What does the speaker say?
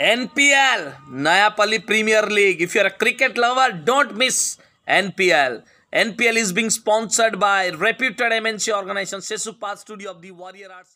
NPL, Nayapalli Premier League. If you're a cricket lover, don't miss NPL. NPL is being sponsored by reputed MNC organization Sesupa Studio of the Warrior Arts